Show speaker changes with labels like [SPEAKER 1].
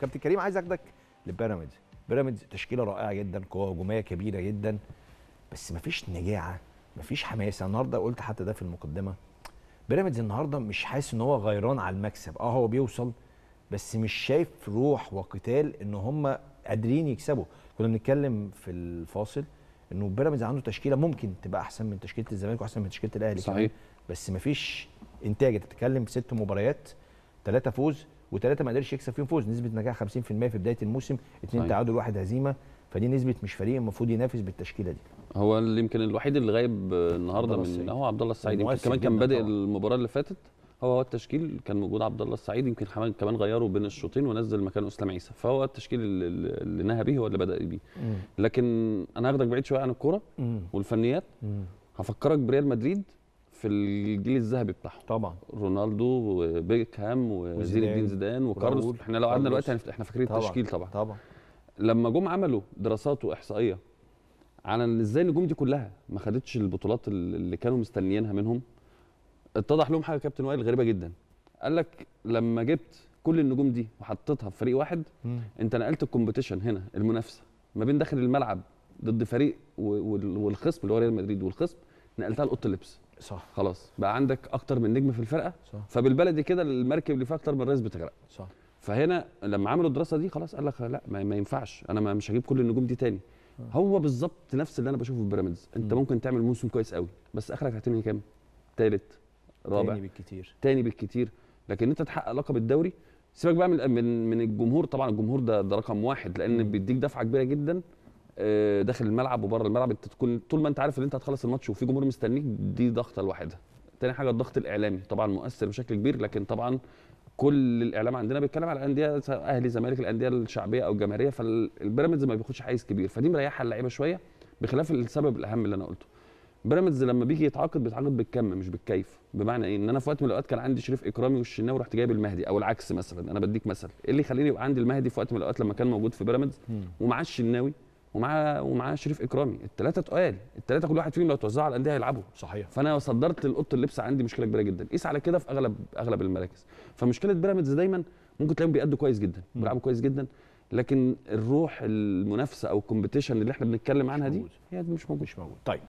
[SPEAKER 1] كابتن كريم عايز اخدك لبيراميدز بيراميدز تشكيله رائعه جدا قوه هجوميه كبيره جدا بس مفيش نجاعه مفيش حماسه النهارده قلت حتى ده في المقدمه بيراميدز النهارده مش حاسس ان هو غيران على المكسب اه هو بيوصل بس مش شايف روح وقتال ان هم قادرين يكسبوا كنا بنتكلم في الفاصل انه بيراميدز عنده تشكيله ممكن تبقى احسن من تشكيله الزمالك واحسن من تشكيله الاهلي صحيح بس مفيش انتاج انت بتتكلم ست مباريات ثلاثه فوز وثلاثه ما قدرش يكسب فيهم فوز نسبه نجاح 50% في بدايه الموسم اثنين أيوة. طيب. تعادل واحد هزيمه فدي نسبه مش فريق المفروض ينافس بالتشكيله
[SPEAKER 2] دي هو اللي يمكن الوحيد اللي غايب النهارده من هو عبد الله السعيد يمكن كمان كان بادئ المباراه اللي فاتت هو هو التشكيل كان موجود عبد الله السعيد يمكن كمان غيره بين الشوطين ونزل مكان اسلام عيسى فهو التشكيل اللي نهى بيه هو اللي بدا بيه لكن انا هاخدك بعيد شويه عن الكوره والفنيات هفكرك بريال مدريد في الجيل الذهبي بتاعهم طبعا رونالدو وبيكهام وزين الدين زيدان وكارلوس احنا لو قعدنا دلوقتي احنا فاكرين التشكيل طبعا طبعا لما جم عملوا دراسات واحصائيه على ازاي النجوم دي كلها ما خدتش البطولات اللي كانوا مستنيينها منهم اتضح لهم حاجه كابتن وائل غريبه جدا قال لك لما جبت كل النجوم دي وحطيتها في فريق واحد مم. انت نقلت الكومبيتيشن هنا المنافسه ما بين داخل الملعب ضد فريق والخصم اللي هو ريال مدريد والخصم نقلتها لاوضه اللبس صح خلاص بقى عندك اكتر من نجم في الفرقه صح فبالبلدي كده المركب اللي فيه اكتر من ريس بتغرق صح فهنا لما عملوا الدراسه دي خلاص قال لك لا ما, ما ينفعش انا ما مش هجيب كل النجوم دي تاني آه. هو بالظبط نفس اللي انا بشوفه في بيراميدز انت ممكن تعمل موسم كويس قوي بس اخرك هتنهي كام ثالث رابع تاني بالكتير تاني بالكتير لكن انت تحقق لقب الدوري سيبك بقى من من الجمهور طبعا الجمهور ده ده رقم واحد لان بيديك دفعه كبيره جدا آه، داخل الملعب وبره الملعب انت تكون طول ما انت عارف ان انت هتخلص الماتش وفي جمهور مستنيك دي ضغطه لوحدها تاني حاجه الضغط الاعلامي طبعا مؤثر بشكل كبير لكن طبعا كل الاعلام عندنا بيتكلم على الانديه اهلي زمالك الانديه الشعبيه او الجماهيريه فالبيراميدز ما بياخدش حيز كبير فدي مريحه اللعيبه شويه بخلاف السبب الاهم اللي انا قلته بيراميدز لما بيجي يتعاقد بيتعاقد بالكم مش بالكيف بمعنى ايه ان انا في وقت من الاوقات كان عندي شريف اكرامي والشناوي ورحت جايب المهدي او العكس مثلا انا بديك مثل ايه اللي يخليني يبقى عندي المهدي في وقت من الاوقات لما كان موجود في بيراميدز ومعاه الشناوي ومعاه ومعاه شريف اكرامي الثلاثه تقال الثلاثه كل واحد فيهم لو توزعوا على الانديه هيلعبوا صحيح فانا صدرت لاوضه اللبس عندي مشكله كبيره جدا قيس على كده في اغلب اغلب المراكز فمشكله بيراميدز دايما ممكن تلاقيهم بيأدوا كويس جدا بيلعبوا كويس جدا لكن الروح المنافسه او الكومبيتيشن اللي احنا بنتكلم عنها دي هي مش موجوده مش موجود طيب